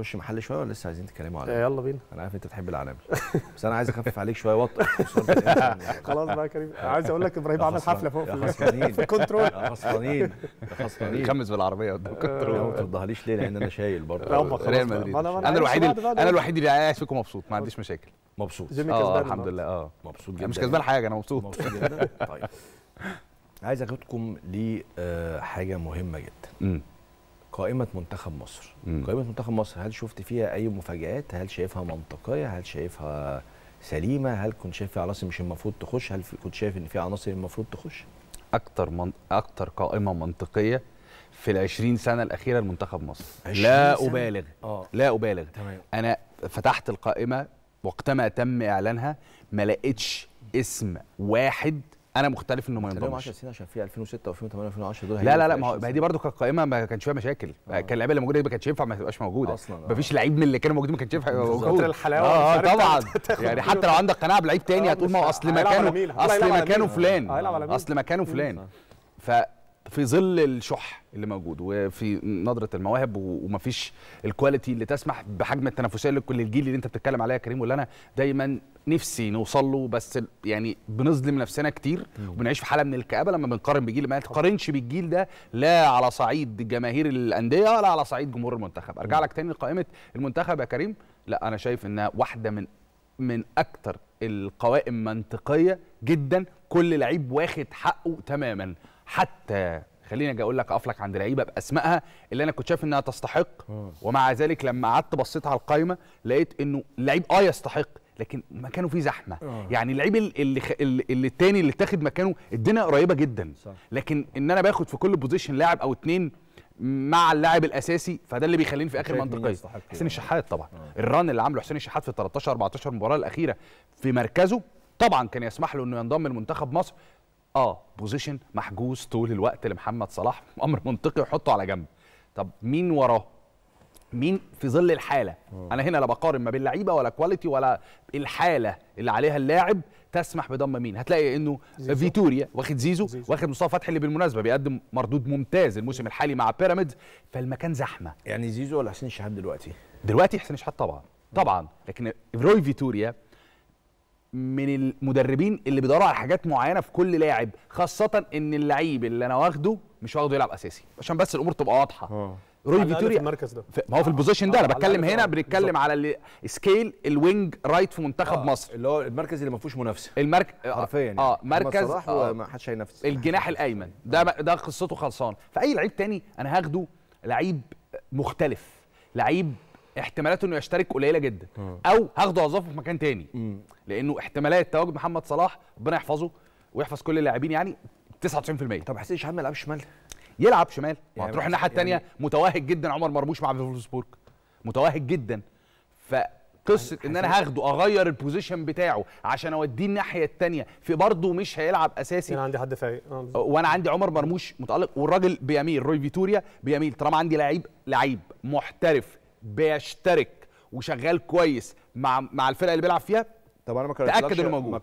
نخش محل شويه ولا لسه عايزين تتكلموا عليه؟ آه، يلا بينا انا عارف انت بتحب العالمي بس انا عايز اخفف عليك شويه وطئ خلاص بقى يا كريم عايز اقول لك ابراهيم عامل حفله فوق في الكنترول خسرانين خسرانين خمس بالعربيه قدام آه، الكنترول ما ترضهاليش ليه لان انا شايل برضه ريال مدريد انا الوحيد انا الوحيد اللي قاعد فيكم مبسوط ما عنديش مشاكل مبسوط جيمي آه، كسبان الحمد لله اه مبسوط جدا مش كسبان حاجه انا مبسوط مبسوط جدا طيب عايز اخدكم لحاجه مهمه جدا قائمه منتخب مصر مم. قائمه منتخب مصر هل شفت فيها اي مفاجات هل شايفها منطقيه هل شايفها سليمه هل كنت شايف في عناصر مش المفروض تخش هل كنت شايف ان في عناصر المفروض تخش اكتر من... اكتر قائمه منطقيه في ال 20 سنه الاخيره لمنتخب مصر لا سنة. ابالغ آه. لا ابالغ تمام. انا فتحت القائمه وقتما تم اعلانها ما لقيتش اسم واحد انا مختلف انه ما ينضمش 10 سنين عشان في 2006 و2008 و2010 دول لا لا لا ما هي دي برده كانت قائمه ما كانش فيها مشاكل آه. كان اللعيبه اللي موجوده ما كانتش ينفع ما تبقاش موجوده اصلا آه. ما فيش لعيب من اللي كانوا موجودين ما كانش ينفع موجود الحلاوه اه, آه طبعا يعني حتى لو عندك قناعه بلعيب تاني آه، هتقول ما هو اصل مكانه اصل مكانه فلان آه، اصل مكانه فلان ف في ظل الشح اللي موجود وفي نظره المواهب ومفيش الكواليتي اللي تسمح بحجم التنافسيه الجيل اللي انت بتتكلم عليها يا كريم واللي انا دايما نفسي نوصل له بس يعني بنظلم نفسنا كتير وبنعيش في حاله من الكابه لما بنقارن بجيل ما تقارنش بالجيل ده لا على صعيد جماهير الانديه ولا على صعيد جمهور المنتخب ارجع لك تاني لقائمه المنتخب يا كريم لا انا شايف انها واحده من من اكتر القوائم منطقيه جدا كل لعيب واخد حقه تماما حتى خليني اجي اقول لك اقفلك عند لعيبه باسمائها اللي انا كنت شايف انها تستحق ومع ذلك لما قعدت بصيت على القايمه لقيت انه لعيب اه يستحق لكن مكانه فيه زحمه أوه. يعني اللعيب اللي خ... اللي الثاني اللي اتاخد مكانه الدنيا قريبه جدا صح. لكن ان انا باخد في كل بوزيشن لاعب او اتنين مع اللاعب الاساسي فده اللي بيخليني في اخر منطقيه يعني. حسين الشحات طبعا آه. الران اللي عامله حسين الشحات في 13 14 مباراه الاخيره في مركزه طبعا كان يسمح له انه ينضم لمنتخب مصر اه بوزيشن محجوز طول الوقت لمحمد صلاح امر منطقي وحطه على جنب طب مين وراه مين في ظل الحاله أوه. انا هنا لا بقارن ما بين لعيبه ولا كواليتي ولا الحاله اللي عليها اللاعب تسمح بضم مين هتلاقي انه فيتوريا واخد زيزو, زيزو. واخد مصطفى فتحي اللي بالمناسبه بيقدم مردود ممتاز الموسم الحالي مع بيراميدز فالمكان زحمه يعني زيزو ولا حسين الشحات دلوقتي دلوقتي حسين الشحات طبعا طبعا لكن روي فيتوريا من المدربين اللي بيدوروا على حاجات معينه في كل لاعب خاصه ان اللعيب اللي انا واخده مش واخده يلعب اساسي عشان بس الامور تبقى واضحه اه روي فيتوريا في المركز ده ما هو في البوزيشن ده انا بتكلم هنا بنتكلم على سكيل الوينج رايت في منتخب آه. مصر اللي هو المركز اللي ما فيهوش منافسه المركز آه، حرفيا يعني. اه مركز آه. ما حدش هينافس الجناح الايمن ده ده قصته خلصان فاي لعيب تاني انا هاخده لعيب مختلف لعيب احتمالات انه يشترك قليله جدا او هاخده اظافه في مكان تاني لانه احتمالات تواجد محمد صلاح ربنا يحفظه ويحفظ كل اللاعبين يعني 99% طب حسين الشحات ما يلعبش شمال يلعب شمال يعني هتروح الناحيه الثانيه يعني متوهج جدا عمر مرموش مع فولفسبورج متوهج جدا فقصه ان انا هاخده اغير البوزيشن بتاعه عشان اوديه الناحيه الثانيه في برضه مش هيلعب اساسي انا عندي حد فايق آه، وانا عندي عمر مرموش متالق والراجل بيميل روي فيتوريا بيميل طالما عندي لعيب لعيب محترف بيشترك وشغال كويس مع مع الفرقه اللي بيلعب فيها طب انا ما تاكد انه موجود